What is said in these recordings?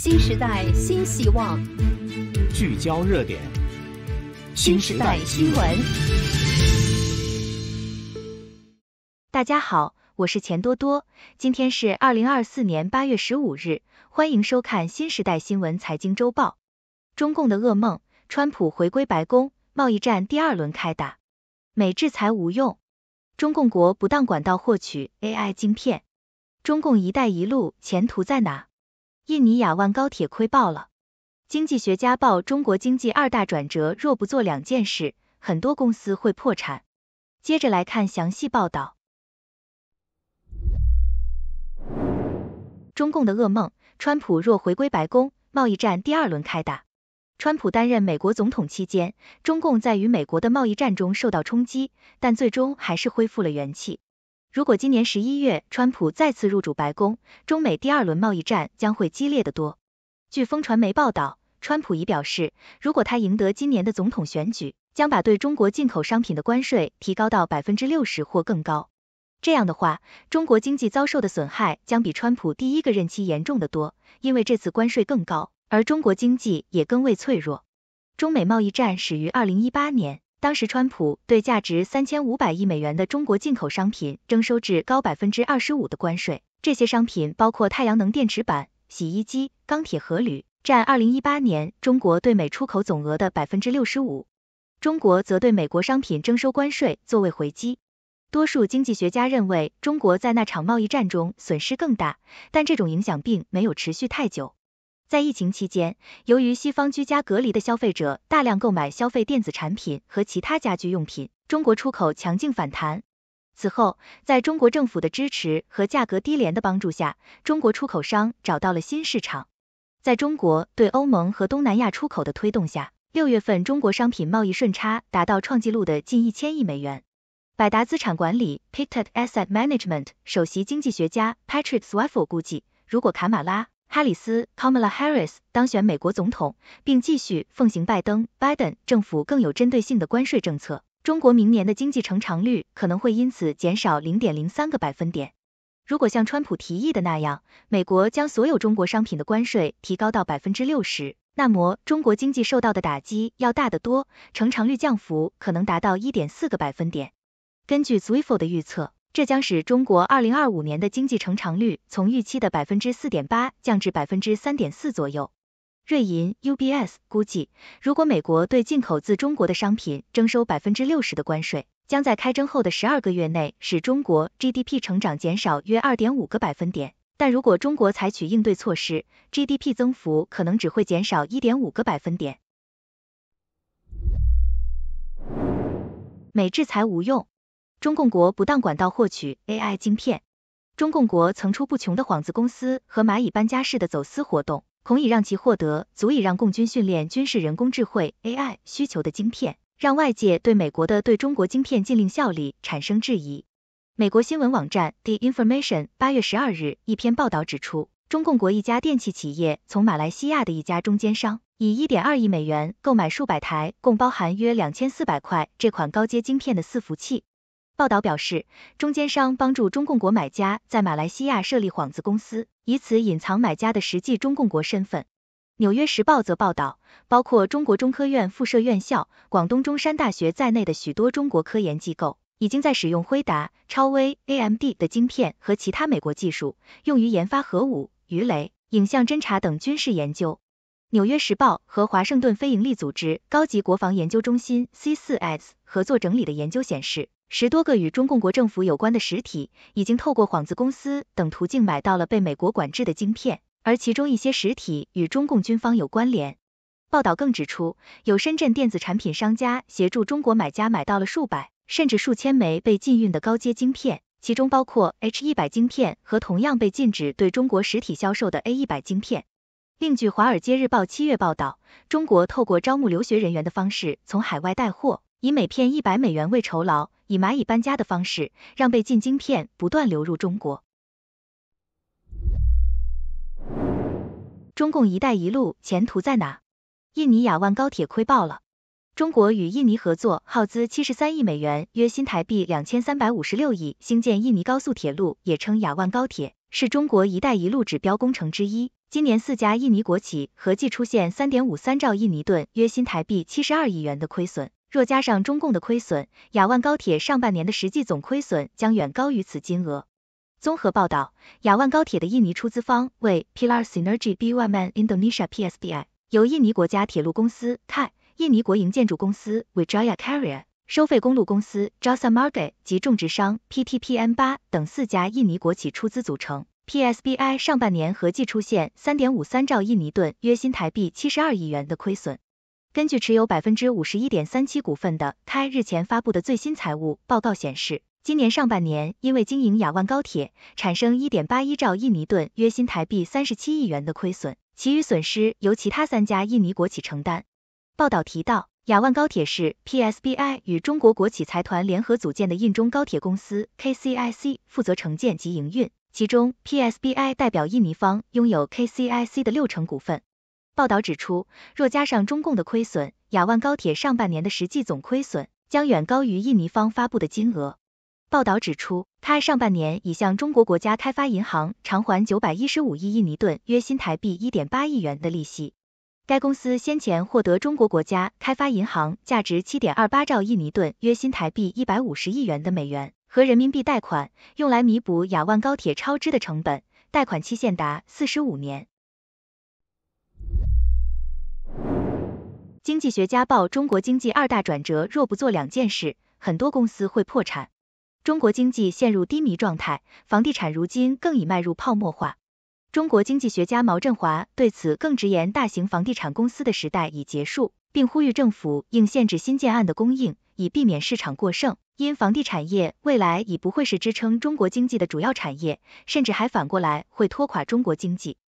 新时代新希望，聚焦热点，新时代新闻。大家好，我是钱多多，今天是二零二四年八月十五日，欢迎收看《新时代新闻财经周报》。中共的噩梦，川普回归白宫，贸易战第二轮开打，美制裁无用，中共国不当管道获取 AI 晶片，中共“一带一路”前途在哪？印尼雅万高铁亏爆了，《经济学家报》中国经济二大转折，若不做两件事，很多公司会破产。接着来看详细报道。中共的噩梦，川普若回归白宫，贸易战第二轮开打。川普担任美国总统期间，中共在与美国的贸易战中受到冲击，但最终还是恢复了元气。如果今年十一月川普再次入主白宫，中美第二轮贸易战将会激烈得多。据风传媒报道，川普已表示，如果他赢得今年的总统选举，将把对中国进口商品的关税提高到百分之六十或更高。这样的话，中国经济遭受的损害将比川普第一个任期严重的多，因为这次关税更高，而中国经济也更为脆弱。中美贸易战始于二零一八年。当时，川普对价值三千五百亿美元的中国进口商品征收至高百分之二十五的关税，这些商品包括太阳能电池板、洗衣机、钢铁和铝，占二零一八年中国对美出口总额的百分之六十五。中国则对美国商品征收关税作为回击。多数经济学家认为，中国在那场贸易战中损失更大，但这种影响并没有持续太久。在疫情期间，由于西方居家隔离的消费者大量购买消费电子产品和其他家居用品，中国出口强劲反弹。此后，在中国政府的支持和价格低廉的帮助下，中国出口商找到了新市场。在中国对欧盟和东南亚出口的推动下，六月份中国商品贸易顺差达到创纪录的近一千亿美元。百达资产管理 （Pictet Asset Management） 首席经济学家 Patrick s w i f f e l 估计，如果卡马拉哈里斯 Kamala Harris 当选美国总统，并继续奉行拜登 Biden 政府更有针对性的关税政策。中国明年的经济成长率可能会因此减少零点零三个百分点。如果像川普提议的那样，美国将所有中国商品的关税提高到百分之六十，那么中国经济受到的打击要大得多，成长率降幅可能达到一点四个百分点。根据 z w i f e 的预测。这将使中国二零二五年的经济成长率从预期的百分之四点八降至百分之三点四左右。瑞银 （UBS） 估计，如果美国对进口自中国的商品征收百分之六十的关税，将在开征后的十二个月内使中国 GDP 成长减少约二点五个百分点。但如果中国采取应对措施，GDP 增幅可能只会减少一点五个百分点。美制裁无用。中共国不当管道获取 AI 晶片，中共国层出不穷的幌子公司和蚂蚁搬家式的走私活动，恐已让其获得足以让共军训练军事人工智慧 AI 需求的晶片，让外界对美国的对中国晶片禁令效力产生质疑。美国新闻网站 The Information 八月十二日一篇报道指出，中共国一家电器企业从马来西亚的一家中间商以一点二亿美元购买数百台，共包含约两千四百块这款高阶晶片的伺服器。报道表示，中间商帮助中共国买家在马来西亚设立幌子公司，以此隐藏买家的实际中共国身份。纽约时报则报道，包括中国中科院附设院校、广东中山大学在内的许多中国科研机构，已经在使用辉达、超威、AMD 的晶片和其他美国技术，用于研发核武、鱼雷、影像侦查等军事研究。纽约时报和华盛顿非营利组织高级国防研究中心 C 四 S 合作整理的研究显示。十多个与中共国政府有关的实体已经透过幌子公司等途径买到了被美国管制的晶片，而其中一些实体与中共军方有关联。报道更指出，有深圳电子产品商家协助中国买家买到了数百甚至数千枚被禁运的高阶晶片，其中包括 H 一百晶片和同样被禁止对中国实体销售的 A 一百晶片。另据《华尔街日报》七月报道，中国透过招募留学人员的方式从海外带货，以每片一百美元为酬劳。以蚂蚁搬家的方式，让被禁晶片不断流入中国。中共“一带一路”前途在哪？印尼雅万高铁亏爆了！中国与印尼合作耗资七十三亿美元，约新台币两千三百五十六亿，兴建印尼高速铁路，也称雅万高铁，是中国“一带一路”指标工程之一。今年四家印尼国企合计出现三点五三兆印尼盾，约新台币七十二亿元的亏损。若加上中共的亏损，雅万高铁上半年的实际总亏损将远高于此金额。综合报道，雅万高铁的印尼出资方为 Pilarsynergy Bumn Indonesia (PSBI)，由印尼国家铁路公司、泰印尼国营建筑公司、Wijaya Carrier、收费公路公司、Jasa Marga 及种植商 PT P M 八等四家印尼国企出资组成。PSBI 上半年合计出现三点五三兆印尼盾（约新台币七十二亿元）的亏损。根据持有百分之五十一点三七股份的开日前发布的最新财务报告显示，今年上半年因为经营雅万高铁产生一点八一兆印尼盾（约新台币三十七亿元）的亏损，其余损失由其他三家印尼国企承担。报道提到，雅万高铁是 PSBI 与中国国企财团联合组建的印中高铁公司 KCI C 负责承建及营运，其中 PSBI 代表印尼方，拥有 KCI C 的六成股份。报道指出，若加上中共的亏损，雅万高铁上半年的实际总亏损将远高于印尼方发布的金额。报道指出，他上半年已向中国国家开发银行偿还九百一十五亿印尼盾（约新台币一点八亿元）的利息。该公司先前获得中国国家开发银行价值七点二八兆印尼盾（约新台币一百五十亿元）的美元和人民币贷款，用来弥补雅万高铁超支的成本，贷款期限达四十五年。经济学家报中国经济二大转折，若不做两件事，很多公司会破产。中国经济陷入低迷状态，房地产如今更已迈入泡沫化。中国经济学家毛振华对此更直言，大型房地产公司的时代已结束，并呼吁政府应限制新建案的供应，以避免市场过剩。因房地产业未来已不会是支撑中国经济的主要产业，甚至还反过来会拖垮中国经济。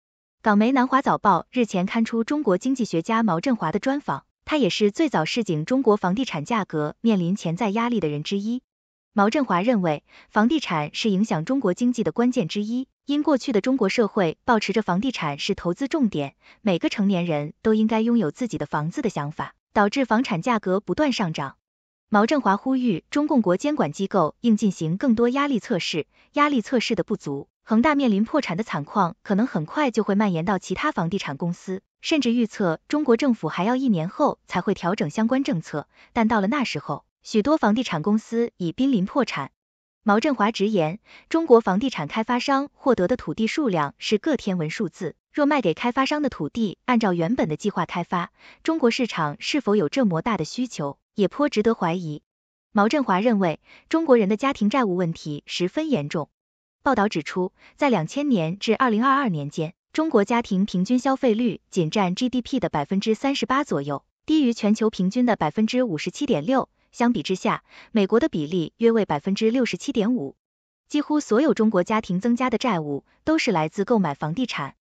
港媒南华早报日前刊出中国经济学家毛振华的专访，他也是最早示警中国房地产价格面临潜在压力的人之一。毛振华认为，房地产是影响中国经济的关键之一，因过去的中国社会保持着房地产是投资重点，每个成年人都应该拥有自己的房子的想法，导致房产价格不断上涨。毛振华呼吁中共国监管机构应进行更多压力测试，压力测试的不足，恒大面临破产的惨况可能很快就会蔓延到其他房地产公司，甚至预测中国政府还要一年后才会调整相关政策，但到了那时候，许多房地产公司已濒临破产。毛振华直言，中国房地产开发商获得的土地数量是个天文数字，若卖给开发商的土地按照原本的计划开发，中国市场是否有这么大的需求？也颇值得怀疑。毛振华认为，中国人的家庭债务问题十分严重。报道指出，在两千年至二零二二年间，中国家庭平均消费率仅占 GDP 的百分之三十八左右，低于全球平均的百分之五十七点六。相比之下，美国的比例约为百分之六十七点五。几乎所有中国家庭增加的债务，都是来自购买房地产。